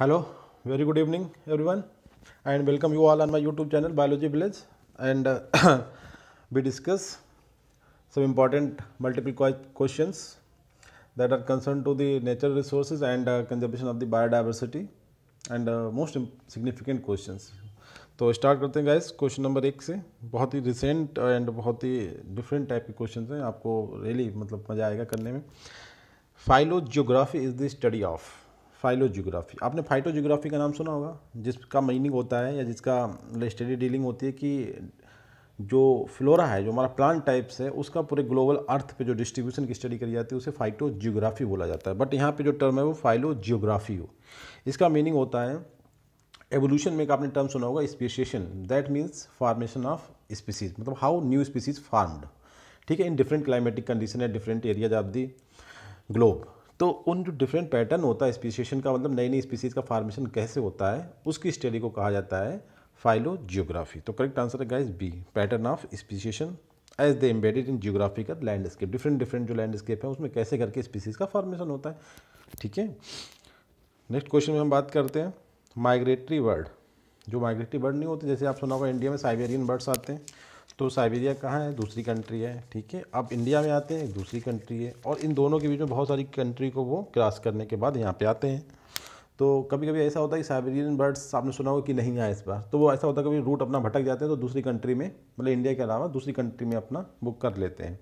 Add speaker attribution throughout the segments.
Speaker 1: hello very good evening everyone and welcome you all on my YouTube channel biology village and we discuss some important multiple question that are concern to the natural resources and conservation of the biodiversity and most significant question तो start करते हैं guys question number एक से बहुत ही recent and बहुत ही different type के question हैं आपको रियली really, मतलब मज़ा आएगा करने में phylogeography is the study of phylogeography आपने फाइटोजियोग्राफी का नाम सुना होगा जिसका मीनिंग होता है या जिसका स्टडी डीलिंग होती है कि जो फ्लोरा है जो हमारा प्लांट टाइप्स है उसका पूरे ग्लोबल अर्थ पे जो डिस्ट्रीब्यूशन की स्टडी करी जाती है उसे फाइटो जियोग्राफी बोला जाता है बट यहाँ पे जो टर्म है वो फाइलो जियोग्राफी हो इसका मीनिंग होता है एवोल्यूशन में एक आपने टर्म सुना होगा speciation that means formation of species मतलब हाउ न्यू स्पीसीज फार्म्ड ठीक है इन डिफरेंट क्लाइमेटिक कंडीशन है different areas of the globe तो उन जो डिफरेंट पैटर्न होता है स्पीसीशन का मतलब नई नई स्पीसीज का फार्मेशन कैसे होता है उसकी स्टडी को कहा जाता है फाइलो जियोग्राफी तो करेक्ट आंसर है guys B pattern of speciation as the embedded in geographical landscape different different जो लैंडस्केप है उसमें कैसे करके स्पीसीज का फार्मेशन होता है ठीक है नेक्स्ट क्वेश्चन में हम बात करते हैं माइग्रेटरी बर्ड जो माइग्रेटरी बर्ड नहीं होते जैसे आप सुना होगा इंडिया में साइबेरियन बर्ड्स आते हैं तो साइबेरिया कहाँ है दूसरी कंट्री है ठीक है अब इंडिया में आते हैं एक दूसरी कंट्री है और इन दोनों के बीच में बहुत सारी कंट्री को वो क्रॉस करने के बाद यहाँ पे आते हैं तो कभी कभी ऐसा होता है कि साइबेरियन बर्ड्स आपने सुना होगा कि नहीं आए इस बार तो वो ऐसा होता है कभी रूट अपना भटक जाते हैं तो दूसरी कंट्री में मतलब इंडिया के अलावा दूसरी कंट्री में अपना बुक कर लेते हैं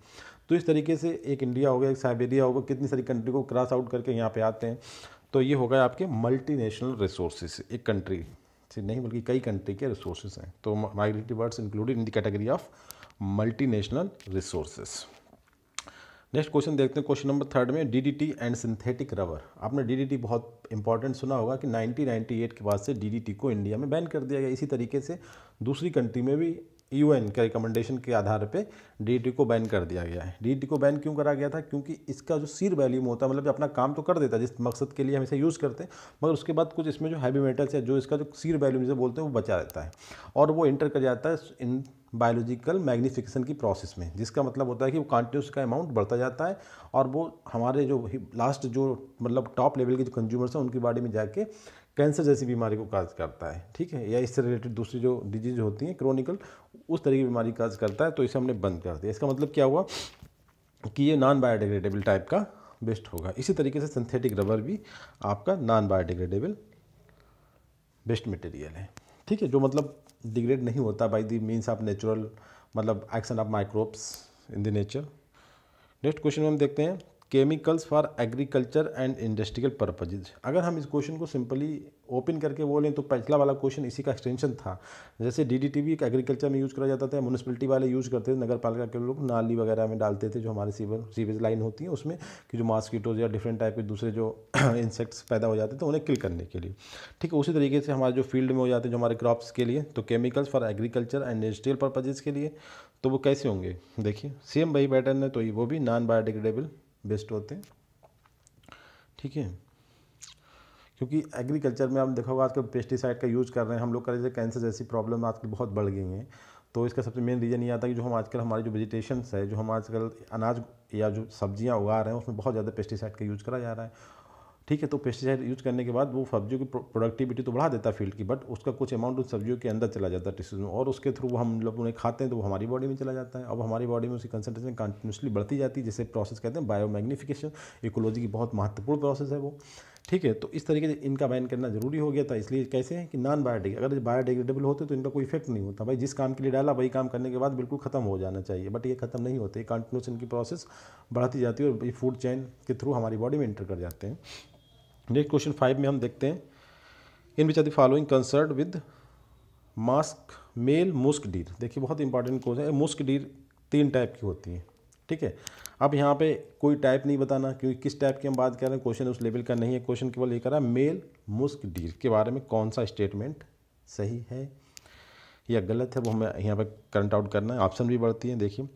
Speaker 1: तो इस तरीके से एक इंडिया हो गया एक साइबेरिया होगा कितनी सारी कंट्री को क्रॉस आउट करके यहाँ पे आते हैं तो ये हो गया आपके मल्टीनेशनल रिसोर्सेज एक कंट्री सिर्फ नहीं बल्कि कई कंट्री के रिसोर्सेज हैं तो migratory birds included in the category of multi national resources next question देखते हैं क्वेश्चन नंबर थर्ड में डीडीटी एंड सिंथेटिक रबर आपने डीडीटी बहुत इंपॉर्टेंट सुना होगा कि 1998 के बाद से डीडीटी को इंडिया में बैन कर दिया गया इसी तरीके से दूसरी कंट्री में भी यूएन e के रिकमेंडेशन के आधार पे डीटी को बैन कर दिया गया है डीटी को बैन क्यों करा गया था क्योंकि इसका जो सीर वैल्यूम होता है मतलब अपना काम तो कर देता है जिस मकसद के लिए हम इसे यूज़ करते हैं मगर उसके बाद कुछ इसमें जो हैवी मेटल्स है जो इसका जो सीर वैल्यूम जिसे बोलते हैं वो बचा रहता है और वो इंटर कर जाता है इन बायोलॉजिकल मैग्नीफिकेशन की प्रोसेस में जिसका मतलब होता है कि वो कॉन्टिन्यूस का अमाउंट बढ़ता जाता है और वो हमारे जो लास्ट जो मतलब टॉप लेवल के जो कंज्यूमर्स हैं उनकी बॉडी में जाके कैंसर जैसी बीमारी को काज करता है ठीक है या इससे रिलेटेड दूसरी जो डिजीज होती हैं क्रोनिकल उस तरह की बीमारी काज करता है तो इसे हमने बंद कर दिया इसका मतलब क्या हुआ कि ये नॉन बायोडिग्रेडेबल टाइप का बेस्ट होगा इसी तरीके से सिंथेटिक रबर भी आपका नॉन बायोडिग्रेडेबल बेस्ट मटेरियल है ठीक है जो मतलब डिग्रेड नहीं होता by the means of natural मतलब action of microbes in the nature next question में हम देखते हैं chemicals for agriculture and industrial purposes अगर हम इस क्वेश्चन को सिंपली ओपन करके बोलें तो पिछला वाला क्वेश्चन इसी का एक्सटेंशन था जैसे डी डी टी वी एग्रीकल्चर में यूज़ करा जाता था म्यूनसिपलिटी वाले यूज़ करते थे नगर पालिका के लोग नाली वगैरह में डालते थे जो हमारे सीवर सीवेज लाइन होती है उसमें कि जो मॉस्किटोज या डिफरेंट टाइप के दूसरे जो इंसेक्ट्स पैदा हो जाते थे तो उन्हें किल करने के लिए ठीक है उसी तरीके से हमारे जो फील्ड में हो जाते हैं जो हमारे क्रॉप्स के लिए तो chemicals for agriculture and industrial purposes के लिए तो वो कैसे होंगे देखिए सेम वही पैटर्न है तो वो भी नॉन बायोडिग्रेडेबल बेस्ट होते हैं ठीक है क्योंकि एग्रीकल्चर में आप देखोगे आजकल पेस्टिसाइड का यूज़ कर रहे हैं हम लोग कर जैसे कैंसर जैसी प्रॉब्लम आजकल बहुत बढ़ गई हैं तो इसका सबसे मेन रीज़न ये आता है कि जो हम आजकल हमारे जो वेजिटेशंस है जो हम आजकल अनाज या जो सब्जियां उगा रहे हैं उसमें बहुत ज़्यादा पेस्टिसाइड का यूज़ करा जा रहा है ठीक है तो पेस्टिसाइड यूज करने के बाद वो सब्जियों की प्रोडक्टिविटी तो बढ़ा देता है फील्ड की बट उसका कुछ अमाउंट उस सब्जियों के अंदर चला जाता है टिश्यूज में और उसके थ्रू हम लोग उन्हें खाते हैं तो वो हमारी बॉडी में चला जाता है अब हमारी बॉडी में उसकी कंसनट्रेशन कंटिन्यूसली बढ़ती जाती है जैसे प्रोसेस कहते हैं बायोमैग्निफिकेशन इकोलॉजी की बहुत महत्वपूर्ण प्रोसेस है वो ठीक है तो इस तरीके से इनका बैन करना जरूरी हो गया था इसलिए कैसे है कि नॉन बायोडिग्रेड अगर बायोडिग्रेडेबल होते तो इनका कोई इफेक्ट नहीं होता भाई जिस काम के लिए डाला वही काम करने के बाद बिल्कुल खत्म हो जाना चाहिए बट ये खत्म नहीं होते कंटिन्यूस इनकी प्रोसेस बढ़ती जाती है और ये फूड चैन के थ्रू हमारी बॉडी में इंटर कर जाते हैं नेक्स्ट क्वेश्चन फाइव में हम देखते हैं in which are the following concert with mask male musk deer देखिए बहुत इंपॉर्टेंट क्वेश्चन है मुस्क डीर तीन टाइप की होती है ठीक है अब यहाँ पे कोई टाइप नहीं बताना क्योंकि किस टाइप की हम बात कर रहे हैं क्वेश्चन उस लेवल का नहीं है क्वेश्चन केवल ये कर रहा है मेल मुस्क डीर के बारे में कौन सा स्टेटमेंट सही है या गलत है वो हमें यहाँ पर करंट आउट करना है ऑप्शन भी बढ़ती हैं देखिए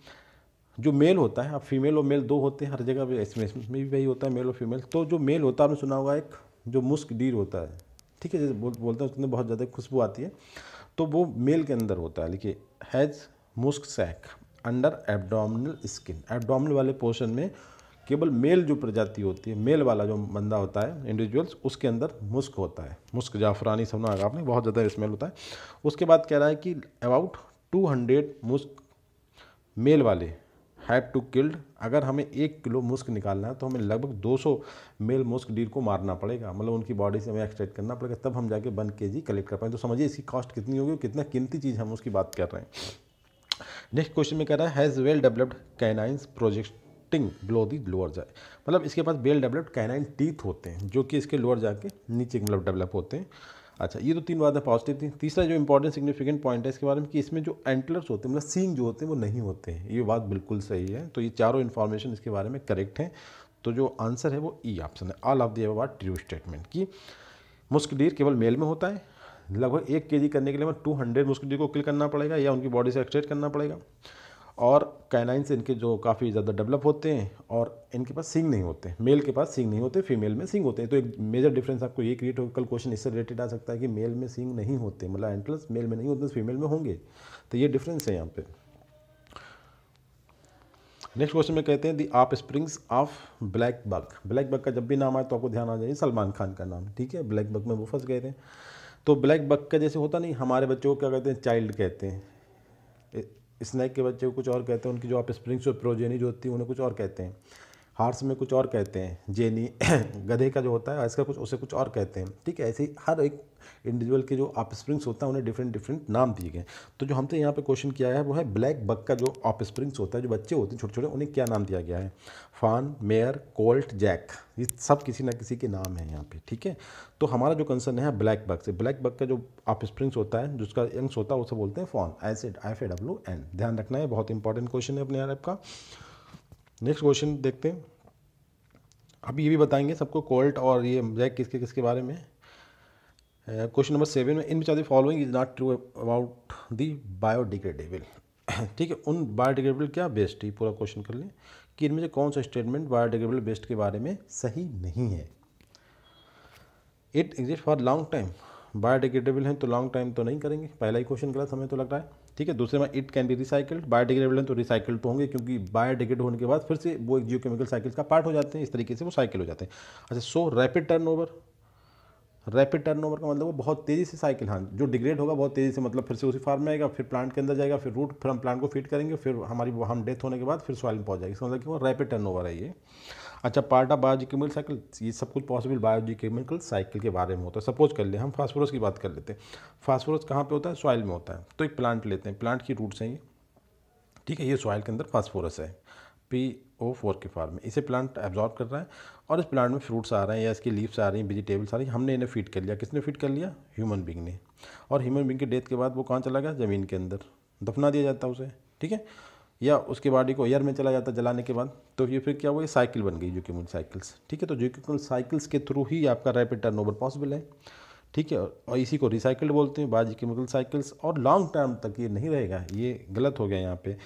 Speaker 1: जो मेल होता है अब फीमेल और मेल दो होते हैं हर जगह इसमें इसमें भी वही होता है मेल और फीमेल तो जो मेल होता है आपने सुना होगा एक जो मुस्क डीर होता है ठीक है जैसे बोल, बोलते हैं उसमें बहुत ज़्यादा खुशबू आती है तो वो मेल के अंदर होता है देखिए has musk sac under abdominal skin abdominal वाले पोर्शन में केवल मेल जो प्रजाति होती है मेल वाला जो बंदा होता है इंडिविजुअल्स उसके अंदर मुस्क होता है मुस्क जाफरानी सुना होगा आपने बहुत ज़्यादा स्मेल होता है उसके बाद कह रहा है कि about two hundred musk male वाले हैव टू किल्ड अगर हमें एक किलो मुस्क निकालना है तो हमें लगभग 200 मेल मुस्क डीर को मारना पड़ेगा मतलब उनकी बॉडी से हमें एक्सट्रैक्ट करना पड़ेगा तब हम जाके वन के जी कलेक्ट कर पाएंगे तो समझिए इसकी कॉस्ट कितनी होगी कितना कीमती चीज़ हम उसकी बात कर रहे हैं नेक्स्ट क्वेश्चन में कह रहा है has well developed canines projecting below the lower jaw मतलब इसके पास बेल डेवलप्ड कैनाइन टीथ होते हैं जो कि इसके लोअर जाके नीचे मतलब डेवलप होते हैं अच्छा ये तो तीन बातें पॉजिटिव थी तीसरा जो इंपॉर्टेंट सिग्निफिकेंट पॉइंट है इसके बारे में कि इसमें जो एंटलर्स होते हैं मतलब सींग जो होते हैं वो नहीं होते हैं ये बात बिल्कुल सही है तो ये चारों इन्फॉर्मेशन इसके बारे में करेक्ट हैं तो जो आंसर है वो ई e ऑप्शन है all of the above true statement कि मुस्कडीर केवल मेल में होता है लगभग एक के करने के लिए हमें टू हंड्रेड को किल करना पड़ेगा या उनकी बॉडी से एक्सट्रेट करना पड़ेगा और से इनके जो काफ़ी ज़्यादा डेवलप होते हैं और इनके पास सिंग नहीं होते मेल के पास सिंग नहीं होते फीमेल में सिंग होते हैं तो एक मेजर डिफरेंस आपको ये क्रिएट होगा कल क्वेश्चन इससे रिलेटेड आ सकता है कि मेल में सिंग नहीं होते मतलब एंटल्स मेल में नहीं होते फीमेल तो में होंगे तो ये डिफरेंस है यहाँ पर नेक्स्ट क्वेश्चन में कहते हैं the offsprings of blackbuck blackbuck का जब भी नाम आए तो आपको ध्यान आ जाए सलमान खान का नाम ठीक है ब्लैक बक में वो फंस गए थे तो ब्लैक बग का जैसे होता नहीं हमारे बच्चों को क्या कहते हैं चाइल्ड कहते हैं स्नैक के बच्चे को कुछ और कहते हैं उनकी जो आप स्प्रिंग्स और प्रोजेनी जो होती है उन्हें कुछ और कहते हैं हार्स में कुछ और कहते हैं जेनी गधे का जो होता है इसका कुछ उसे कुछ और कहते हैं ठीक है ऐसे ही हर एक इंडिविजुअल के जो ऑफ स्प्रिंग्स होता है उन्हें डिफरेंट डिफरेंट नाम दिए गए तो जो हमसे यहाँ पे क्वेश्चन किया है वो है ब्लैक बक का जो ऑफ स्प्रिंग्स होता है जो बच्चे होते हैं छोटे छोटे उन्हें क्या नाम दिया गया है फान मेयर कोल्ट जैक ये सब किसी ना किसी के नाम है यहाँ पे ठीक है तो हमारा जो कंसर्न है ब्लैक बक से ब्लैक बक का जो ऑफ स्प्रिंग्स होता है जिसका यंग्स होता है उसे बोलते हैं फॉन एस एड एफ ए डब्ल्यू एन ध्यान रखना है बहुत इंपॉर्टेंट क्वेश्चन है अपने यार का नेक्स्ट क्वेश्चन देखते हैं अब ये भी बताएंगे सबको कोल्ट और ये जैक किसके किसके बारे में क्वेश्चन नंबर सेवन में in which are the following is not true about the biodegradable ठीक है उन बायोडिग्रेडेबल क्या बेस्ट है पूरा क्वेश्चन कर लें कि इनमें से कौन सा स्टेटमेंट बायोडिग्रेडेबल बेस्ट के बारे में सही नहीं है it exist for long time biodegradable हैं तो लॉन्ग टाइम तो नहीं करेंगे पहला ही क्वेश्चन गलत हमें तो लग रहा है ठीक है दूसरे में it can be recycled biodegradable तो रिसाइकल तो होंगे क्योंकि बायोडिग्रेड होने के बाद फिर से वो एक जियो केमिकल साइकिल का पार्ट हो जाते हैं इस तरीके से वो साइकिल हो जाते हैं अच्छा so rapid turnover rapid turnover का मतलब वो बहुत तेज़ी से साइकिल हाँ जो डिग्रेड होगा बहुत तेज़ी से मतलब फिर से उसी फार्म में आएगा फिर प्लांट के अंदर जाएगा फिर रूट फिर हम प्लांट को फीड करेंगे फिर हमारी हम डेथ होने के बाद फिर सॉइल में पहुंच जाएगी इसका मतलब कि वो रैपिड टर्न ओवर है ये अच्छा पार्ट ऑफ बायोजिकेमिकल साइकिल ये सब कुछ पॉसिबल बायोजिकेमिकल साइकिल के बारे में होता है सपोज कर ले हम फास्फोरस की बात कर लेते हैं फास्फोरस कहाँ पे होता है सॉइल में होता है तो एक प्लांट लेते हैं प्लांट की रूट्स हैं ये ठीक है ये सॉइल के अंदर फास्फोरस है पी ओ फोर के फॉर्म में इसे प्लांट एब्जॉर्ब कर रहा है और इस प्लांट में फ्रूट्स आ रहे हैं या इसकी लीव्स आ रही हैं वेजिटेबल्स आ रही हैं हमने इन्हें फीड कर लिया किसने फीड कर लिया ह्यूमन बींग ने और ह्यूमन बींग की डेथ के बाद वो कहाँ चला गया ज़मीन के अंदर दफना दिया जाता है उसे ठीक है या उसके बॉडी को एयर में चला जाता जलाने के बाद तो ये फिर क्या हुआ ये साइकिल बन गई जूक्यूमल साइकिल्स ठीक है तो जूक्यूमल साइकिल्स के थ्रू ही आपका रैपिड टर्न ओवर पॉसिबल है ठीक है और इसी को रिसाइकल्ड बोलते हैं बाजी केमिकल साइकिल्स और लॉन्ग टर्म तक ये नहीं रहेगा ये गलत हो गया यहाँ पे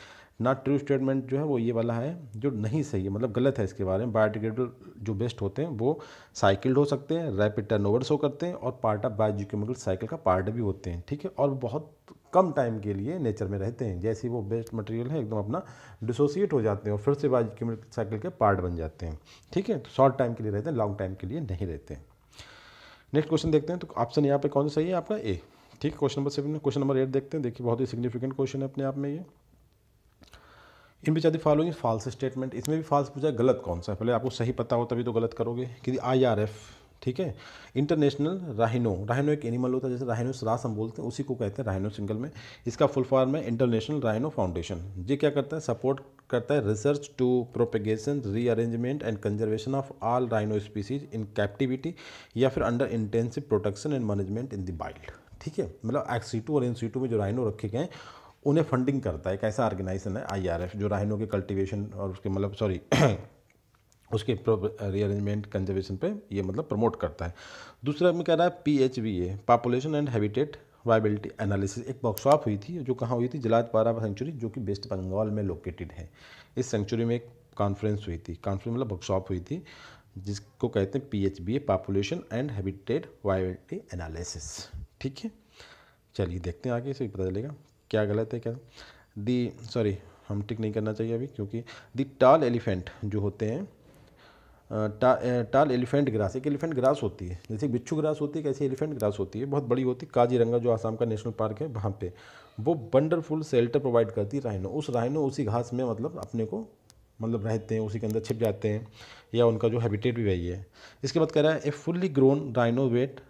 Speaker 1: नॉट ट्रू स्टेटमेंट जो है वो ये वाला है जो नहीं सही है मतलब गलत है इसके बारे में बायोडिग्रेडेबल जो बेस्ट होते हैं वो साइकिल्ड हो सकते हैं रैपिड टर्न शो करते हैं और पार्ट ऑफ बायोजियोकेमिकल साइकिल का पार्ट भी होते हैं ठीक है और बहुत कम टाइम के लिए नेचर में रहते हैं जैसे वो बेस्ट मटेरियल है एकदम अपना डिसोसिएट हो जाते हैं और फिर से बायोजियोकेमिकल साइकिल के पार्ट बन जाते हैं ठीक है तो शॉर्ट टाइम के लिए रहते हैं लॉन्ग टाइम के लिए नहीं रहते नेक्स्ट क्वेश्चन देखते हैं तो ऑप्शन यहाँ पर कौन सा सही है आपका ए ठीक है question number seven question number eight देखते हैं देखिए बहुत ही सिग्निफिकेंट क्वेश्चन है अपने आप में ये इन which of the following false statement इसमें भी फॉल्स पूछा गलत कौन सा है पहले आपको सही पता हो तभी तो गलत करोगे कि आई आर एफ ठीक है इंटरनेशनल राहिनो राहिनो एक एनिमल होता है जैसे राहिनो सरास हम बोलते हैं उसी को कहते हैं राहिनो सिंगल में इसका फुल फॉर्म है इंटरनेशनल राहिनो फाउंडेशन ये क्या करता है सपोर्ट करता है research to propagation rearrangement and conservation of all rhino species in captivity या फिर under intensive protection and management in the wild ठीक है मतलब एक्सीटू और इन सीटू में जो राइनो रखे गए हैं उन्हें फंडिंग करता है एक ऐसा ऑर्गेनाइजेशन है आईआरएफ जो राहनों के कल्टीवेशन और उसके मतलब सॉरी उसके रीअरेंजमेंट कंजर्वेशन पे ये मतलब प्रमोट करता है दूसरा में कह रहा है P H V A population and habitat viability analysis एक वर्कशॉप हुई थी जो कहाँ हुई थी पारा सेंचुरी जो कि वेस्ट बंगाल में लोकेटेड है इस सेंचुरी में एक कॉन्फ्रेंस हुई थी कॉन्फ्रेंस मतलब वर्कशॉप हुई थी जिसको कहते हैं P H B A population and habitat viability analysis ठीक है चलिए देखते हैं आगे इसे पता चलेगा क्या गलत है क्या दी सॉरी हम टिक नहीं करना चाहिए अभी क्योंकि दी टाल एलिफेंट जो होते हैं टा, टाल एलिफेंट ग्रास एक एलिफेंट ग्रास होती है जैसे बिच्छू ग्रास होती है कैसी एलिफेंट ग्रास होती है बहुत बड़ी होती है काजीरंगा जो आसाम का नेशनल पार्क है वहाँ पे वो वंडरफुल सेल्टर प्रोवाइड करती है राइनो उस राइनो उसी घास में मतलब अपने को मतलब रहते हैं उसी के अंदर छिप जाते हैं या उनका जो हैबिटेट भी वही है इसके बाद कह रहा है a fully grown rhino weight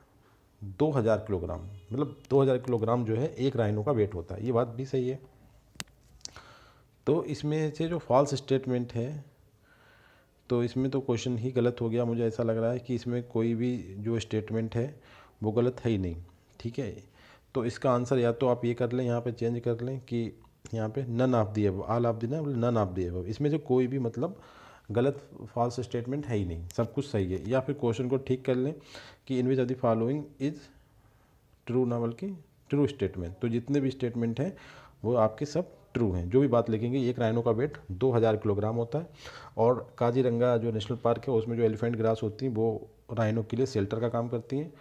Speaker 1: 2000 kilogram मतलब 2000 किलोग्राम जो है एक राइनो का वेट होता है ये बात भी सही है तो इसमें से जो फॉल्स स्टेटमेंट है तो इसमें तो क्वेश्चन ही गलत हो गया मुझे ऐसा लग रहा है कि इसमें कोई भी जो स्टेटमेंट है वो गलत है ही नहीं ठीक है तो इसका आंसर या तो आप ये कर लें यहाँ पे चेंज कर लें कि यहाँ पे नन ऑफ दी एब आल ऑफ दी ना नन ऑफ दी एब इसमें से कोई भी मतलब गलत फॉल्स स्टेटमेंट है ही नहीं सब कुछ सही है या फिर क्वेश्चन को ठीक कर लें कि in which of the following is true ना बल्कि ट्रू स्टेटमेंट तो जितने भी स्टेटमेंट हैं वो आपके सब ट्रू हैं जो भी बात लिखेंगे एक राइनो का वेट 2000 किलोग्राम होता है और काजीरंगा जो नेशनल पार्क है उसमें जो एलिफेंट ग्रास होती हैं वो राइनो के लिए सेल्टर का काम करती हैं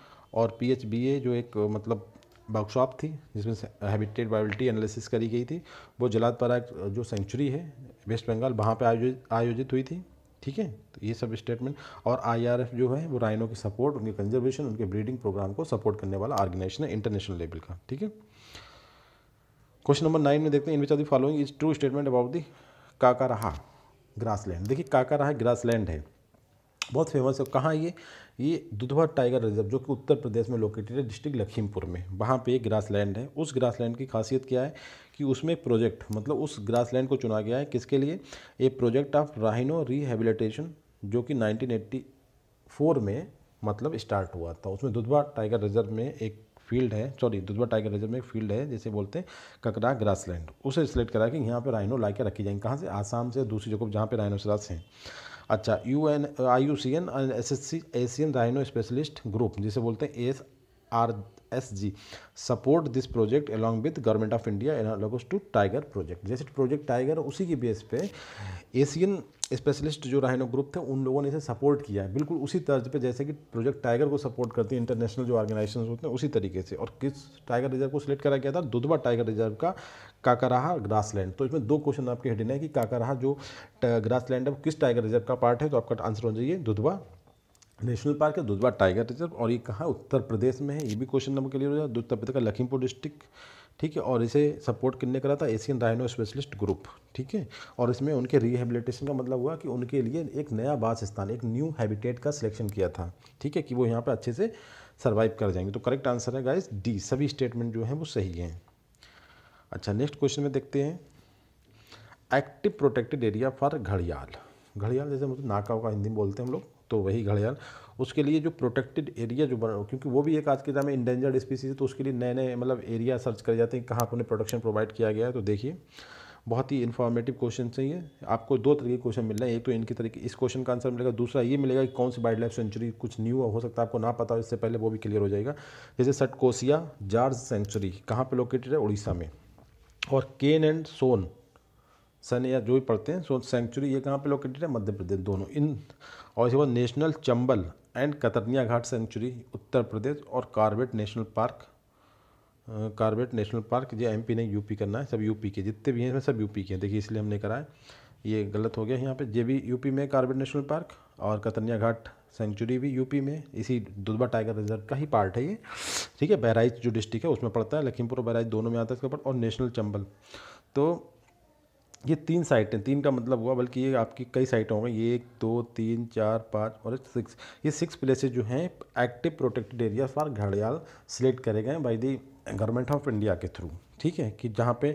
Speaker 1: और पी एच बी ए जो एक मतलब वर्कशॉप थी जिसमें हैबिटेट बायोलिटी एनालिसिस करी गई थी वो जलाद पारा जो सेंचुरी है वेस्ट बंगाल वहाँ पे आयोजित आयोजित हुई थी ठीक है तो ये सब स्टेटमेंट और आईआरएफ जो है वो राइनो के सपोर्ट उनके कंजर्वेशन उनके ब्रीडिंग प्रोग्राम को सपोर्ट करने वाला ऑर्गेनाइजेशन है इंटरनेशनल लेवल का ठीक है क्वेश्चन नंबर नाइन में देखते हैं in which are the following is true statement about the काका रहा ग्रास लैंड देखिए काका रहा ग्रास लैंड है बहुत फेमस है कहाँ ये ये दुधवा टाइगर रिजर्व जो कि उत्तर प्रदेश में लोकेटेड है डिस्ट्रिक्ट लखीमपुर में वहाँ पे एक ग्रास लैंड है उस ग्रास लैंड की खासियत क्या है कि उसमें प्रोजेक्ट मतलब उस ग्रास लैंड को चुना गया है किसके लिए a project of rhino rehabilitation जो कि 1984 में मतलब स्टार्ट हुआ था उसमें दुधवा टाइगर रिजर्व में एक फील्ड है सॉरी दुधवा टाइगर रिजर्व में एक फील्ड है जैसे बोलते हैं ककरा ग्रास लैंड उसे सिलेक्ट करा कि यहाँ पर राइनो ला के रखी जाएंगे कहाँ से आसाम से दूसरी जगह जहाँ पर सरास हैं अच्छा U N I U C N S S C Asian rhino specialist group जिसे बोलते हैं S R S G support this project along with government of India analogous to tiger project जैसे प्रोजेक्ट टाइगर उसी के base पे Asian specialist जो राहनो group थे उन लोगों ने इसे सपोर्ट किया है बिल्कुल उसी तर्ज पे जैसे कि प्रोजेक्ट टाइगर को सपोर्ट करती है इंटरनेशनल जो ऑर्गेनाइजेशन होते हैं उसी तरीके से और किस टाइगर रिजर्व को सिलेक्ट करा गया था दुधवा टाइगर रिजर्व का काकाराहा ग्रासलैंड तो इसमें दो क्वेश्चन आपके हेडिंग है कि काकाराहा जो ग्रासलैंड uh, है वो किस टाइगर रिजर्व का पार्ट है तो आपका आंसर हो जाइए दुधवा नेशनल पार्क है दुधवा टाइगर रिजर्व और ये कहाँ उत्तर प्रदेश में है ये भी क्वेश्चन नंबर क्लियर हो जाए उत्तर प्रदेश का लखीमपुर डिस्ट्रिक्ट ठीक है और इसे सपोर्ट किसने करा था एशियन राइनो स्पेशलिस्ट ग्रुप ठीक है और इसमें उनके रिहेबिलिटेशन का मतलब हुआ कि उनके लिए एक नया वास स्थान एक न्यू हैबिटेट का सिलेक्शन किया था ठीक है कि वो यहाँ पर अच्छे से सर्वाइव कर जाएंगे तो करेक्ट आंसर है गाइज डी सभी स्टेटमेंट जो हैं वो सही हैं अच्छा नेक्स्ट क्वेश्चन में देखते हैं एक्टिव प्रोटेक्टेड एरिया फॉर घड़ियाल घड़ियाल जैसे मतलब नाका का हिंदी में बोलते हैं हम लोग तो वही घड़ियाल उसके लिए जो प्रोटेक्टेड एरिया जो बना क्योंकि वो भी एक आज के टाइम में इंडेंजर्ड स्पीसीज है तो उसके लिए नए नए मतलब एरिया सर्च करे जाते हैं कहाँ अपने प्रोडक्शन प्रोटेक्शन प्रोवाइड किया गया है तो देखिए बहुत ही इन्फॉर्मेटिव क्वेश्चन है ये आपको दो तरीके के क्वेश्चन मिल रहे हैं एक तो इनकी तरीके इस क्वेश्चन का आंसर मिलेगा दूसरा ये मिलेगा कि कौन सी वाइल्ड लाइफ सेंचुरी कुछ न्यू हो सकता है आपको ना पता हो इससे पहले वो भी क्लियर हो जाएगा जैसे सटकोसिया जार्ज सेंचुरी कहाँ पर लोकेटेड है उड़ीसा में और केन एंड सोन सन या जो भी पढ़ते हैं सो सेंचुरी ये कहाँ पे लोकेटेड है मध्य प्रदेश दोनों इन और इसके बाद national Chambal and Katarniaghat sanctuary Uttar Pradesh और Corbett national park Corbett national park ये एमपी नहीं यूपी करना है सब यूपी के जितने भी हैं इसमें सब यूपी के हैं देखिए इसलिए हमने कराया ये गलत हो गया यहाँ पे जे भी यूपी में कार्बेट नेशनल पार्क और कतरनिया घाट सेंचुरी भी यूपी में इसी दुधबा टाइगर रिजर्व का ही पार्ट है ये ठीक है बहराइच जो डिस्ट्रिक्ट है उसमें पड़ता है लखीमपुर और बहराइच दोनों में आता है इसका पार्ट और नेशनल चंबल तो ये तीन साइटें तीन का मतलब हुआ बल्कि ये आपकी कई साइटें होंगी ये एक दो तीन चार पाँच और सिक्स ये सिक्स प्लेसेज जो हैं एक्टिव प्रोटेक्टेड एरिया फॉर घड़ियाल सिलेक्ट करे गए by the government of India के थ्रू ठीक है कि जहाँ पे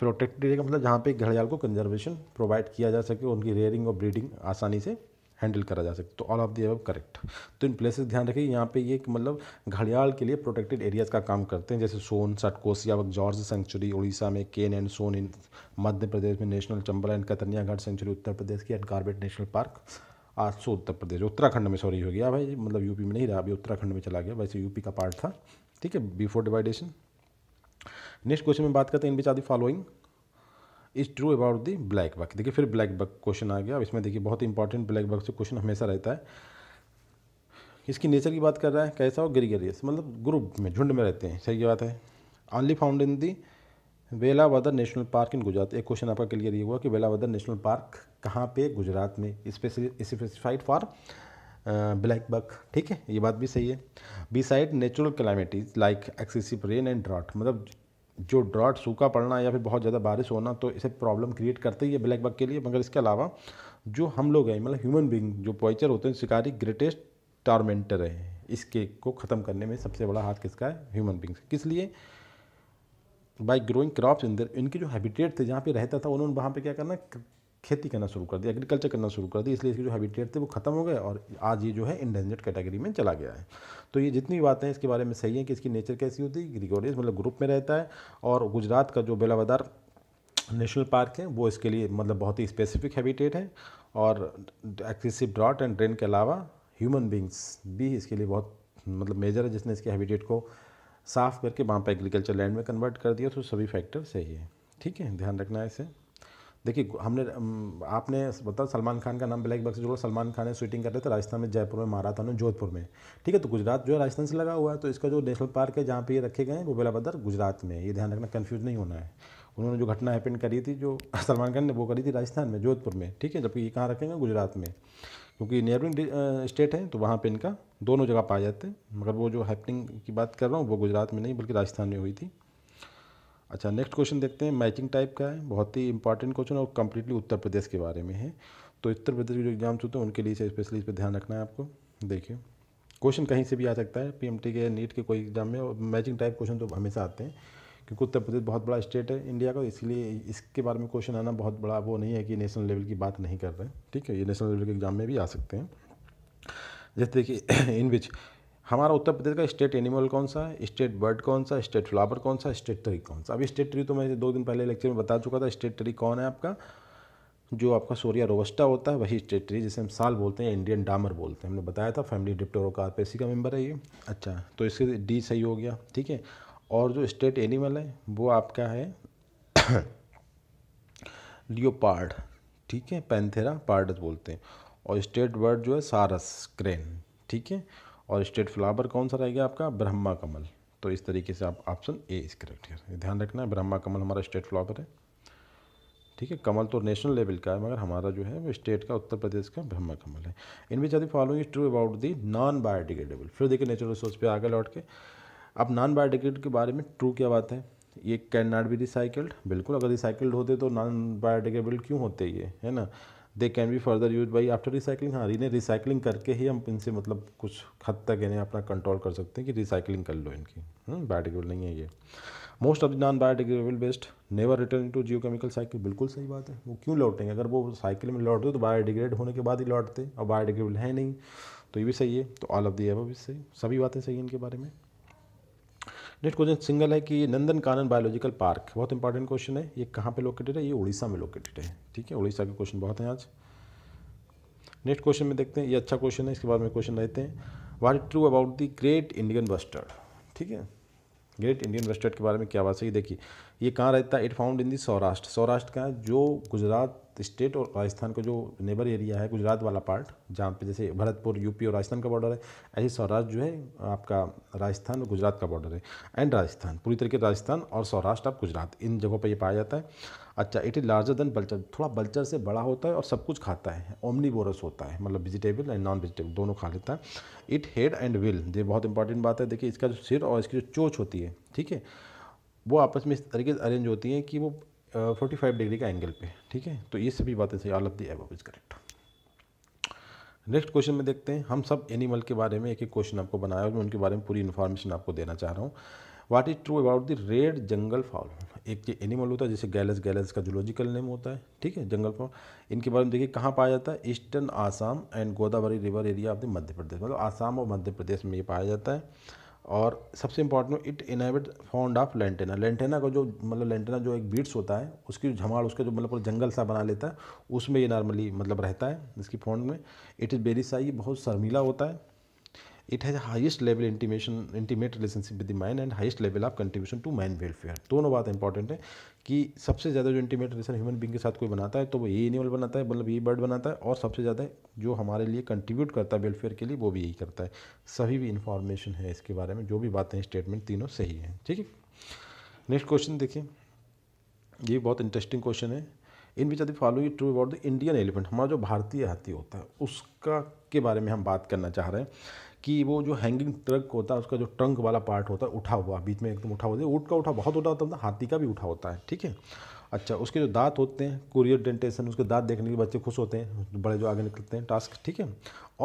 Speaker 1: प्रोटेक्टेड एरिया का मतलब जहाँ पे घड़ियाल को कंजर्वेशन प्रोवाइड किया जा सके उनकी रेयरिंग और ब्रीडिंग आसानी से हैंडल करा जा सकता तो ऑल ऑफ दी अब करेक्ट तो इन प्लेसेस ध्यान रखिए यहाँ पे ये मतलब घड़ियाल के लिए प्रोटेक्टेड एरियाज़ का काम करते हैं जैसे सोन सटकोसिया जॉर्ज सेंचुरी उड़ीसा में केन एंड सोन इन मध्य प्रदेश में national Chambal and Katarniya Ghat sanctuary Uttar Pradesh की एंड गार्बेट नेशनल पार्क आज सो उत्तर प्रदेश उत्तराखंड में सॉरी हो गया भाई मतलब यूपी में नहीं रहा अभी उत्तराखंड में चला गया वैसे यूपी का पार्ट था ठीक है बिफोर डिवाइडेशन नेक्स्ट क्वेश्चन में बात करते हैं in which of the following is true about the black buck देखिए फिर ब्लैक बक क्वेश्चन आ गया अब इसमें देखिए बहुत इंपॉर्टेंट ब्लैक बक से क्वेश्चन हमेशा रहता है इसकी नेचर की बात कर रहा है कैसा हो ग्रीगरियस मतलब ग्रुप में झुंड में रहते हैं सही की बात है only found in the Velavadar national park in Gujarat एक क्वेश्चन आपका क्लियर ये हुआ कि वेलावदर नेशनल पार्क कहाँ पे गुजरात में speci specified for black buck ठीक है ये बात भी सही है beside natural calamities like excessive rain and drought मतलब जो ड्रॉट सूखा पड़ना या फिर बहुत ज़्यादा बारिश होना तो इसे प्रॉब्लम क्रिएट करते ही है ब्लैक बग के लिए मगर इसके अलावा जो हम लोग हैं मतलब ह्यूमन बींग जो पॉइचर होते हैं शिकारी ग्रेटेस्ट टारमेंटर है इस केक को ख़त्म करने में सबसे बड़ा हाथ किसका है ह्यूमन बींग्स किस लिए बाई ग्रोइंग क्रॉप्स इन इनके जो हैबिटेट थे जहाँ पे रहता था उन्होंने वहाँ पे क्या करना खेती करना शुरू कर दी एग्रीकल्चर करना शुरू कर दी इसलिए इसके जो हैबिटेट थे वो ख़त्म हो गए और आज ये जो है इंडेंजर्ड कैटेगरी में चला गया है तो ये जितनी बातें इसके बारे में सही है कि इसकी नेचर कैसी होती है ग्रिगोरियस मतलब ग्रुप में रहता है और गुजरात का जो बेलावदार नेशनल पार्क है वो इसके लिए मतलब बहुत ही स्पेसिफिक हैबिटेट है और एक्सेसिव ड्रॉट एंड ड्रेन के अलावा ह्यूमन बींग्स भी इसके लिए बहुत मतलब मेजर है जिसने इसके हैबिटेट को साफ़ करके वहाँ पर एग्रीकल्चर लैंड में कन्वर्ट कर दिया तो सभी फैक्टर सही है ठीक है ध्यान रखना है इसे देखिए हमने आपने बता मतलब सलमान खान का नाम ब्लैक बॉक्स जोड़ा सलमान खान ने शूटिंग कर रहे थे राजस्थान में जयपुर में मारा था ना जोधपुर में ठीक है तो गुजरात जो है राजस्थान से लगा हुआ है तो इसका जो नेशनल पार्क है जहाँ पे ये रखे गए हैं वो बेलाबदर गुजरात में ये ध्यान रखना कन्फ्यूज नहीं होना है उन्होंने जो घटना हैपन करी थी जो सलमान खान ने वो करी थी राजस्थान में जोधपुर में ठीक है जबकि ये कहाँ रखेंगे गुजरात में क्योंकि नियरिंग स्टेट है तो वहाँ पर इनका दोनों जगह पाए जाते हैं मगर वो जो हैपनिंग की बात कर रहा हूँ वो गुजरात में नहीं बल्कि राजस्थान में हुई थी अच्छा नेक्स्ट क्वेश्चन देखते हैं मैचिंग टाइप का है बहुत ही इंपॉर्टेंट क्वेश्चन और कम्प्लीटली उत्तर प्रदेश के बारे में है तो उत्तर प्रदेश के जो एग्जाम्स होते हैं उनके लिए स्पेशली इस पर ध्यान रखना है आपको देखिए क्वेश्चन कहीं से भी आ सकता है पीएमटी के नीट के कोई एग्जाम में और मैचिंग टाइप क्वेश्चन तो हमेशा आते हैं क्योंकि उत्तर प्रदेश बहुत बड़ा स्टेट है इंडिया का इसलिए इसके बारे में क्वेश्चन आना बहुत बड़ा वो नहीं है कि नेशनल लेवल की बात नहीं कर रहे ठीक है ये नेशनल लेवल के एग्जाम में भी आ सकते हैं जैसे देखिए इन विच हमारा उत्तर प्रदेश का स्टेट एनिमल कौन सा है स्टेट बर्ड कौन सा स्टेट फ्लावर कौन सा स्टेट ट्री कौन सा अभी स्टेट ट्री तो मैं दो दिन पहले लेक्चर में बता चुका था स्टेट ट्री कौन है आपका जो आपका सोरिया रोबस्टा होता है वही स्टेट ट्री जिसे हम साल बोलते हैं इंडियन डामर बोलते हैं हमने बताया था फैमिली कारपेसी का मेंबर है ये अच्छा तो इसके डी सही हो गया ठीक है और जो स्टेट एनिमल है वो आपका है लियोपार्ड ठीक है पैंथेरा पार्डस बोलते हैं और स्टेट बर्ड जो है सारस क्रेन ठीक है और स्टेट फ्लावर कौन सा रहेगा आपका ब्रह्मा कमल तो इस तरीके से आप ऑप्शन ए इस करेक्ट है ध्यान रखना है ब्रह्मा कमल हमारा स्टेट फ्लावर है ठीक है कमल तो नेशनल लेवल का है मगर हमारा जो है वो स्टेट का उत्तर प्रदेश का ब्रह्मा कमल है इनमें ज्यादा following true about the non biodegradable फिर देखिए नेचुरल रिसोर्स पे आगे लौट के अब नॉन बायोडिग्रेड के बारे में ट्रू क्या बात है ये कैन नॉट बी रिसाइकल्ड बिल्कुल अगर रिसाइकल्ड होते तो नॉन बायोडिग्रेडेबल क्यों होते ये है ना they can be further use by after recycling हाँ इन्हें रिसाइकलिंग करके ही हम इनसे मतलब कुछ हद तक इन्हें अपना कंट्रोल कर सकते हैं कि रिसाइकलिंग कर लो इनकी बायोडिग्रेबल हम्म, नहीं है ये most of the non biodegradable waste never return to geochemical cycle बिल्कुल सही बात है वो क्यों लौटेंगे अगर वो साइकिल में लौटते तो बायोडिग्रेड होने के बाद ही लौटते और बायोडिग्रेबल है नहीं तो ये भी सही है तो ऑल ऑफ दी एब भी सही सभी बातें सही हैं इनके बारे में नेक्स्ट क्वेश्चन सिंगल है कि नंदन कानन बायोलॉजिकल पार्क बहुत इंपॉर्टेंट क्वेश्चन है ये कहाँ पे लोकेटेड है ये उड़ीसा में लोकेटेड है ठीक है उड़ीसा के क्वेश्चन बहुत हैं आज नेक्स्ट क्वेश्चन में देखते हैं ये अच्छा क्वेश्चन है इसके बाद में क्वेश्चन रहते हैं what is true about the great Indian bustard ठीक है ग्रेट इंडियन बस्टर्ड के बारे में क्या बात है ये देखिए ये कहाँ रहता है it found in the Saurashtra Saurashtra का जो गुजरात स्टेट और राजस्थान का जो नेबर एरिया है गुजरात वाला पार्ट जहाँ पे जैसे भरतपुर यूपी और राजस्थान का बॉर्डर है ऐसे सौराष्ट्र जो है आपका राजस्थान और गुजरात का बॉर्डर है एंड राजस्थान पूरी तरीके राजस्थान और सौराष्ट्र आप गुजरात इन जगहों पर ये पाया जाता है अच्छा it is larger than vulture थोड़ा बल्चर से बड़ा होता है और सब कुछ खाता है ओमनी बोरस होता है मतलब वेजिटेबल एंड नॉन वेजिटेबल दोनों खा लेता है इट हेड एंड विल ये बहुत इंपॉर्टेंट बात है देखिए इसका जो सिर और इसकी जो चोच होती है ठीक है वो आपस में इस तरीके से अरेंज होती हैं कि वो फोर्टी फाइव डिग्री का एंगल पे ठीक है तो ये सभी बातें सही all of the above is correct next question में देखते हैं हम सब एनिमल के बारे में एक एक क्वेश्चन आपको बनाया और मैं उनके बारे में पूरी इन्फॉर्मेशन आपको देना चाह रहा हूँ what is true about the red jungle fowl एक ये एनिमल होता है जैसे गैलस गैलस का जुलॉजिकल नेम होता है ठीक है जंगल फॉल इनके बारे में देखिए कहाँ पाया जाता है eastern Assam and Godavari river area of the Madhya Pradesh मतलब आसाम और मध्य प्रदेश में ये पाया जाता है और सबसे important it inhabit found of lantana lantana का जो मतलब लेंटेना जो एक बीट्स होता है उसकी झमाड़ उसका जो मतलब पूरा जंगल सा बना लेता है उसमें ये नॉर्मली मतलब रहता है इसकी फाउंड में इट इज़ बेरी सा बहुत शर्मीला होता है it has highest level intimation intimate relationship with the mine and highest level of contribution to mine welfare दोनों बात इंपॉर्टेंट है कि सबसे ज़्यादा जो इंटीमेट रिलेशन ह्यूमन बींग के साथ कोई बनाता है तो वो ये एनिमल बनाता है मतलब ये बर्ड बनाता है और सबसे ज़्यादा जो हमारे लिए कंट्रीब्यूट करता है वेलफेयर के लिए वो भी यही करता है सभी भी इंफॉर्मेशन है इसके बारे में जो भी बातें हैं स्टेटमेंट तीनों सही हैं ठीक है नेक्स्ट क्वेश्चन देखिए ये बहुत इंटरेस्टिंग क्वेश्चन है in which of the following true about the Indian elephant हमारा जो भारतीय हाथी होता है उसका के बारे में हम बात करना चाह रहे हैं कि वो जो हैंगिंग ट्रक होता है उसका जो ट्रंक वाला पार्ट होता है उठा हुआ बीच में एकदम उठा हुआ ऊँट का उठा बहुत उठा होता है मतलब हाथी का भी उठा होता है ठीक है अच्छा उसके जो दांत होते हैं कुरियर डेंटेशन उसके दांत देखने के बच्चे खुश होते हैं बड़े जो आगे निकलते हैं टास्क ठीक है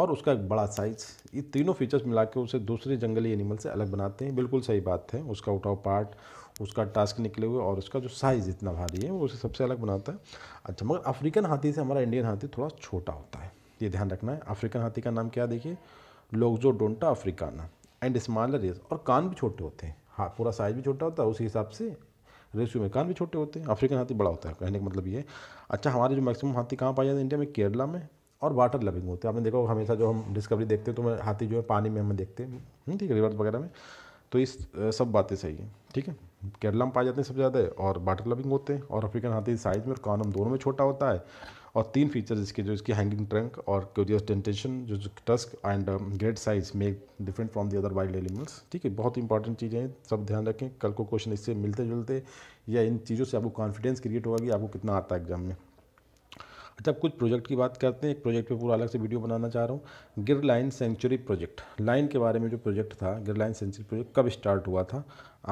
Speaker 1: और उसका एक बड़ा साइज ये तीनों फीचर्स मिला के उसे दूसरे जंगली एनिमल से अलग बनाते हैं बिल्कुल सही बात है उसका उठाओ पार्ट उसका टास्क निकले हुए और उसका जो साइज़ इतना भारी है वो उसे सबसे अलग बनाता है अच्छा मगर अफ्रीकन हाथी से हमारा इंडियन हाथी थोड़ा छोटा होता है ये ध्यान रखना है अफ्रीकन हाथी का नाम क्या देखिए जो donta africana and smaller is और कान भी छोटे होते हैं हाँ पूरा साइज भी छोटा होता है उसी हिसाब से रेशियो में कान भी छोटे होते हैं अफ्रीकन हाथी बड़ा होता है कहने का मतलब ये अच्छा हमारे जो मैक्सिमम हाथी कहाँ पाए जाते हैं इंडिया में केरला में और वाटर लविंग होते हैं आपने देखा हमेशा जो हम डिस्कवरी देखते हैं तो हाथी जो है पानी में हमें देखते हैं हम्म, ठीक है रिवर्स वगैरह में तो इस सब बातें सही हैं ठीक है केरला में पाए जाते हैं सबसे ज़्यादा और वाटर लविंग होते हैं और अफ्रीकन हाथी साइज में और कानून दोनों में छोटा होता है और तीन फीचर्स इसके जो इसकी हैंगिंग ट्रंक और क्यूरियस डेंटेशन जो tusk and great size make different from the other wild animals ठीक है बहुत इंपॉर्टेंट चीज़ें हैं सब ध्यान रखें कल को क्वेश्चन इससे मिलते जुलते या इन चीज़ों से आपको कॉन्फिडेंस क्रिएट होगा कि आपको कितना आता है एग्जाम में अच्छा कुछ प्रोजेक्ट की बात करते हैं एक प्रोजेक्ट पे पूरा अलग से वीडियो बनाना चाह रहा हूँ गिर लाइन सेंचुरी प्रोजेक्ट लाइन के बारे में जो प्रोजेक्ट था गिर लाइन सेंचुरी प्रोजेक्ट कब स्टार्ट हुआ था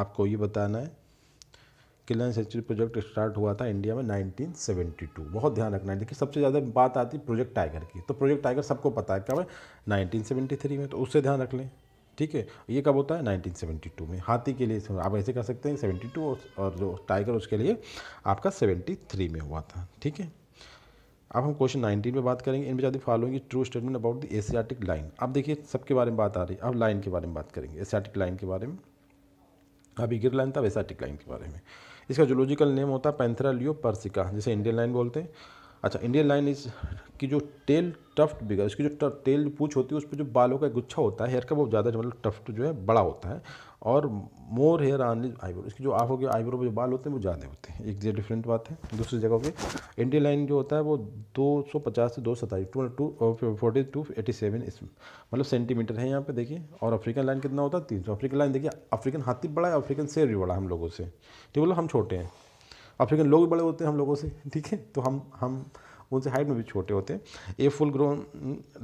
Speaker 1: आपको ये बताना है किलन सेंचुरी प्रोजेक्ट स्टार्ट हुआ था इंडिया में 1972 बहुत ध्यान रखना है देखिए सबसे ज़्यादा बात आती है प्रोजेक्ट टाइगर की तो प्रोजेक्ट टाइगर सबको पता है कब है नाइनटीन में तो उससे ध्यान रख लें ठीक है ये कब होता है 1972 में हाथी के लिए आप ऐसे कर सकते हैं 72 और जो टाइगर उसके लिए आपका 73 में हुआ था ठीक है अब हम क्वेश्चन 19 में बात करेंगे इनमें ज़्यादा following true statement about the Asiatic lion अब देखिए सबके बारे में बात आ रही है अब लाइन के बारे में बात करेंगे एशियाटिक लाइन के बारे में अभी गिर लाइन था एशियाटिक लाइन के बारे में इसका जोलॉजिकल नेम होता है पैंथरा लियो पर्सिका जिसे इंडियन लाइन बोलते हैं अच्छा इंडियन लाइन इस की जो टेल टफ्ट बिगर उसकी जो टेल पूछ होती है उस पर जो बालों का गुच्छा होता है हेयर का वो ज़्यादा मतलब टफ्ट जो है बड़ा होता है और more hair on is eyebrow इसकी जो आंखों के आईब्रो पर जो बाल होते हैं वो ज़्यादा होते हैं एक जगह डिफरेंट बात है दूसरी जगह पे एंटी लाइन जो होता है वो 250 से दो सताईस two two forty two eighty seven इस मतलब सेंटीमीटर है यहाँ पे देखिए और अफ्रीकन लाइन कितना होता है तीन सौ अफ्रीकन लाइन देखिए अफ्रीकन हाथी बड़ा है अफ्रीकन शेर भी बड़ा हम लोगों से ठीक तो बोलो हम छोटे हैं अफ्रीकन लोग भी बड़े होते हैं हम लोगों से ठीक है तो हम हम उनसे हाइट में भी छोटे होते हैं a full grown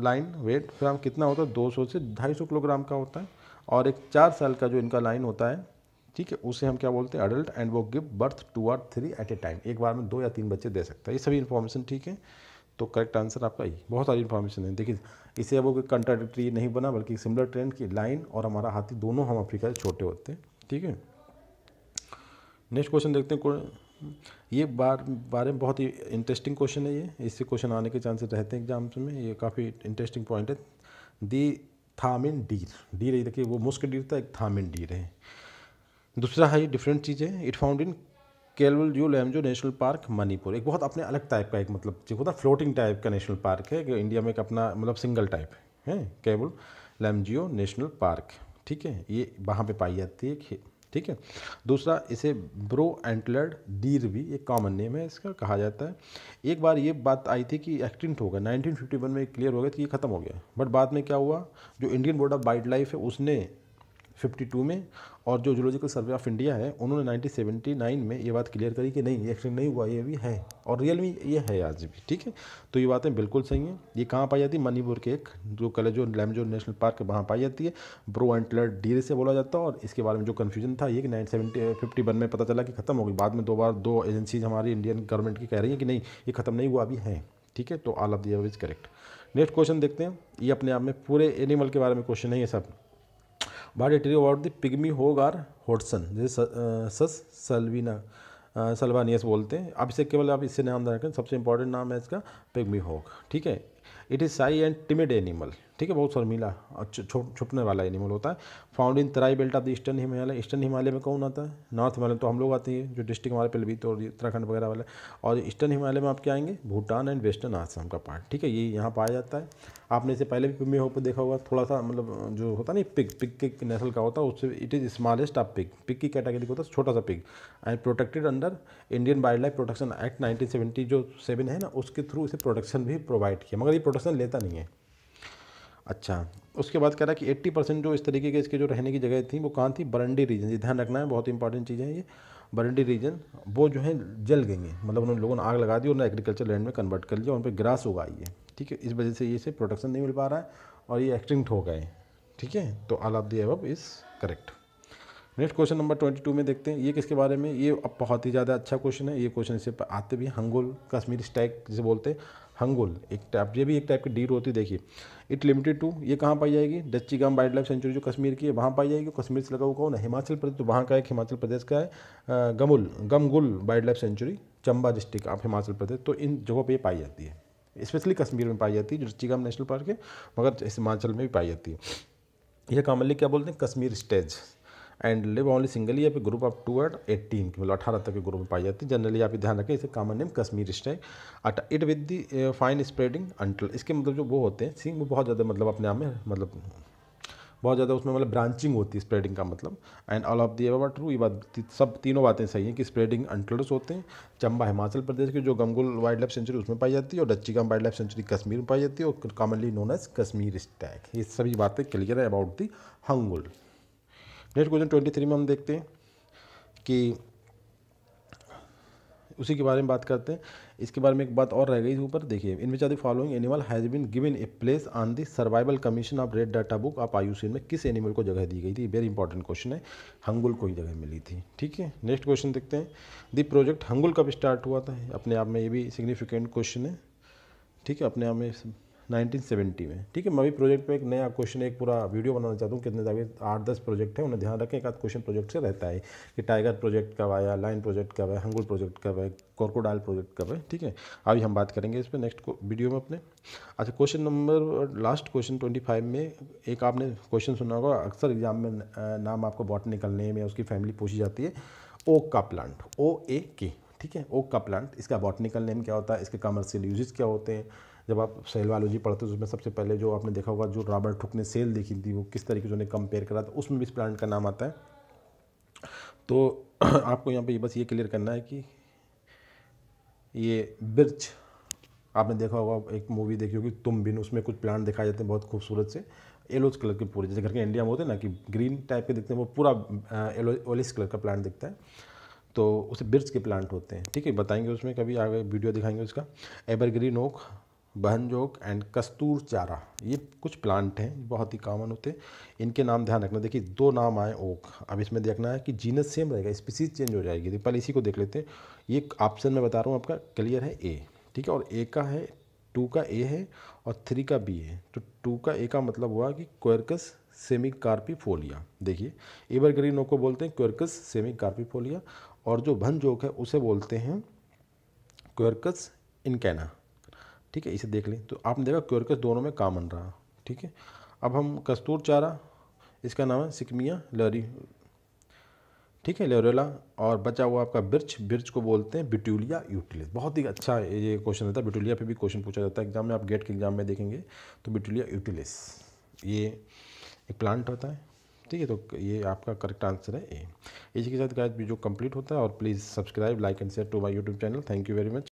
Speaker 1: lion weight फिर हम कितना होता है दो सौ से ढाई सौ किलोग्राम का होता है और एक चार साल का जो इनका लाइन होता है ठीक है उसे हम क्या बोलते हैं अडल्ट एंड वो गिव बर्थ टू और थ्री एट ए टाइम एक बार में दो या तीन बच्चे दे सकता है ये सभी इन्फॉर्मेशन ठीक है तो करेक्ट आंसर आपका ही बहुत सारी इन्फॉर्मेशन है देखिए इसे अब वो कंट्राडिक्ट्री नहीं बना बल्कि सिमिलर ट्रेंड की लाइन और हमारा हाथी दोनों हम अफ्रीका से छोटे होते हैं ठीक है नेक्स्ट क्वेश्चन देखते हैं ये बार बारे में बहुत ही इंटरेस्टिंग क्वेश्चन है ये इससे क्वेश्चन आने के चांसेस रहते हैं एग्जाम्स में ये काफ़ी इंटरेस्टिंग पॉइंट है दी थामिन डीर डीर ये देखिए वो मुस्क डीर था एक थामिन डीर है दूसरा है ये डिफरेंट चीज़ है इट फाउंड इन केलवल जू लैमजो नेशनल पार्क मणिपुर एक बहुत अपने अलग टाइप का एक मतलब जो होता फ्लोटिंग टाइप का नेशनल पार्क है कि इंडिया में एक अपना मतलब सिंगल टाइप है केवल लैमजियो नेशनल पार्क ठीक है ये वहाँ पे पाई जाती है ठीक है दूसरा इसे ब्रो एंटलर्ड डीर भी एक कॉमन नेम है इसका कहा जाता है एक बार ये बात आई थी कि एक्टिंट होगा 1951 में क्लियर हो गया कि ये ख़त्म हो गया बट बाद में क्या हुआ जो Indian board of wildlife है उसने 52 में और जो जूलॉजिकल सर्वे ऑफ इंडिया है उन्होंने 1979 में ये बात क्लियर करी कि नहीं एक्सीडेंट नहीं हुआ ये भी है और रियल में ये है आज भी ठीक है तो ये बातें बिल्कुल सही हैं ये कहाँ पाई जाती है मणिपुर के एक जो कलेजो लैमजो नेशनल पार्क वहाँ पाई जाती है ब्रो एंटलर डीरे से बोला जाता है और इसके बारे में जो कन्फ्यूजन था ये कि नाइन सेवेंटी uh, में पता चला कि खत्म हो गई बाद में दो बार दो एजेंसीज हमारी इंडियन गवर्नमेंट की कह रही है कि नहीं ये खत्म नहीं हुआ अभी है ठीक है तो all of the is correct next question देखते हैं ये अपने आप में पूरे एनिमल के बारे में क्वेश्चन है ये सब but it is about the pygmy hog or hodson जैसे सस सलवीना सलवानियस बोलते हैं आप इसे केवल आप इससे नाम रखें सबसे इंपॉर्टेंट नाम है इसका पिगमी होग ठीक है it is shy and timid animal ठीक है बहुत शर्मीला और छुपने वाला एनिमल होता है found in Terai belt of the eastern Himalaya eastern Himalaya में कौन आता है नॉर्थ हिमालय तो हम लोग आते हैं जो डिस्ट्रिक्ट हमारे पलभीत तो और उत्तराखंड वगैरह वाले और ईस्टर्न हिमालय में आप क्या आएंगे भूटान एंड वेस्टर्न आसाम का पार्ट ठीक है ये यहाँ पाया जाता है आपने इसे पहले भी पिम्बे पर देखा होगा थोड़ा सा मतलब जो होता नहीं पिक पिक के नेशनल का होता है उससे it is smallest of pig pig की कैटेगरी होता है छोटा सा pig and protected under Indian wildlife protection act nineteen जो सेवन है ना उसके थ्रू इसे प्रोटेक्शन भी प्रोवाइड किया मगर ये प्रोटेक्शन लेता नहीं है अच्छा उसके बाद कह रहा है कि एट्टी परसेंट जो इस तरीके के इसके जो रहने की जगह थी वो कहाँ थी बरंडी रीजन ये ध्यान रखना है बहुत इंपॉर्टेंट चीज़ है ये बरंडी रीजन वो जो है जल गई हैं मतलब उन्होंने लोगों ने आग लगा दी और एग्रीकल्चर लैंड में कन्वर्ट कर लिया उन पर ग्रास उगाई है ठीक है इस वजह से ये इसे प्रोटेक्शन नहीं मिल पा रहा है और ये एक्सटिंक्ट हो गए ठीक है तो all of the above is correct next question number twenty two में देखते हैं ये किसके बारे में ये अब बहुत ही ज़्यादा अच्छा क्वेश्चन है ये क्वेश्चन इससे आते भी हंगोल कश्मीरी स्टैक जिसे बोलते हैं हंगुल एक टाइप ये भी एक टाइप की डीर होती है देखिए इट लिमिटेड टू ये कहाँ पाई जाएगी डच्चीगाम वाइल्ड लाइफ सेंचुरी जो कश्मीर की है वहाँ पाई जाएगी कश्मीर से लगा हुआ कौन है हिमाचल प्रदेश तो वहाँ का एक हिमाचल प्रदेश का है Gamul Gamgul wildlife sanctuary Chamba district of Himachal Pradesh तो इन जगहों पर पाई जाती है स्पेशली कश्मीर में पाई जाती है डच्चीगाम नेशनल पार्क है मगर हिमाचल में भी पाई जाती है यह कॉमनली क्या बोलते हैं Kashmir stag and live only singly या फिर group of two eight eighteen की मतलब अठारह तक के ग्रुप में पाई जाती है जनरली आप ध्यान रखें इसे common name Kashmir stag at it with the fine spreading antler इसके मतलब जो वो होते हैं सिंग वो बहुत ज़्यादा मतलब अपने आप में मतलब बहुत ज़्यादा उसमें मतलब ब्रांचिंग होती है स्प्रेडिंग का मतलब and all of the above true ये बात सब तीनों बातें सही हैं कि स्प्रेडिंग अंटल्स होते हैं चंबा हिमाचल प्रदेश की जो गंगुल वाइल्ड लाइफ सेंचुरी उसमें पाई जाती है और डच्ची वाइल्ड लाइफ सेंचुरी कश्मीर में पाई जाती है और commonly known as Kashmir stag ये सभी बातें क्लियर है about the hangul next question twenty three में हम देखते हैं कि उसी के बारे में बात करते हैं इसके बारे में एक बात और रह गई ऊपर देखिए in which are the following animal has been given a place on the survival commission of red data book of आयु में किस एनिमल को जगह दी गई थी वेरी इंपॉर्टेंट क्वेश्चन है हंगुल को ही जगह मिली थी ठीक है नेक्स्ट क्वेश्चन देखते हैं दी प्रोजेक्ट हंगुल कब स्टार्ट हुआ था अपने आप में ये भी सिग्निफिकेंट क्वेश्चन है ठीक है अपने आप में 1970 में ठीक है मैं भी प्रोजेक्ट पे एक नया क्वेश्चन एक पूरा वीडियो बनाना चाहता हूँ कितने जाके आठ दस प्रोजेक्ट हैं उन्हें ध्यान रखें एक आध क्वेश्चन प्रोजेक्ट से रहता है कि टाइगर प्रोजेक्ट कब आया लाइन प्रोजेक्ट कब है हंगुल प्रोजेक्ट कब है कॉर्कोडाइल प्रोजेक्ट कब है ठीक है अभी हम बात करेंगे इस पर नेक्स्ट वीडियो में अपने अच्छा question number last question twenty five में एक आपने क्वेश्चन सुना होगा अक्सर एग्जाम में नाम आपको बॉट निकलने में उसकी फैमिली पूछी जाती है ओक का प्लांट ओ ए के ठीक है ओक का प्लांट इसका बॉटनिकल नेम क्या होता है इसके कमर्शियल यूजेस क्या होते हैं जब आप सेलवालोजी पढ़ते हो तो उसमें सबसे पहले जो आपने देखा होगा जो रॉबर्ट ठुक ने सेल देखी थी वो किस तरीके से उन्हें कंपेयर करा था तो उसमें भी इस प्लांट का नाम आता है तो आपको यहाँ पर बस ये क्लियर करना है कि ये बिर्च आपने देखा होगा एक मूवी देखी होगी तुम बिन उसमें कुछ प्लांट दिखाए जाते हैं बहुत खूबसूरत से येलोज कलर के पूरे जैसे घर के इंडिया में होते हैं ना कि ग्रीन टाइप के दिखते हैं वो पूरा येलो ओलिस कलर का प्लांट दिखता है तो उसे बिर्च के प्लांट होते हैं ठीक है बताएंगे उसमें कभी आगे वीडियो दिखाएंगे उसका एवरग्रीन ओक बहनजोक एंड कस्तूर चारा ये कुछ प्लांट हैं बहुत ही कॉमन होते हैं इनके नाम ध्यान रखना देखिए दो नाम आए ओक अब इसमें देखना है कि जीनस सेम रहेगा स्पीसीज चेंज हो जाएगी तो पहले इसी को देख लेते हैं ये ऑप्शन में बता रहा हूँ आपका क्लियर है ए ठीक है और ए का है टू का ए है और थ्री का बी है तो टू का ए का मतलब हुआ कि क्वेरकस सेमी कार्पिफोलिया देखिए एवरग्रीन ओक को बोलते हैं क्वेरकस सेमी कार्पिफोलिया और जो भन जोक है उसे बोलते हैं क्वेरकस इनकैना ठीक है इसे देख लें तो आपने देखा क्योरकस दोनों में कामन रहा ठीक है अब हम कस्तूर चारा इसका नाम है सिकमिया लरी ठीक है लेरेला और बचा हुआ आपका बिर्च बिर्च को बोलते हैं बिटूलिया यूटिलिस बहुत ही अच्छा ये क्वेश्चन रहता है बिटूलिया पे भी क्वेश्चन पूछा जाता है एग्जाम में आप गेट के एग्जाम में देखेंगे तो बिटूलिया यूटिलिस ये एक प्लांट होता है ठीक है तो ये आपका करेक्ट आंसर है ए इसी के साथ गाइस वीडियो कंप्लीट होता है और please subscribe like and share to my YouTube channel thank you very much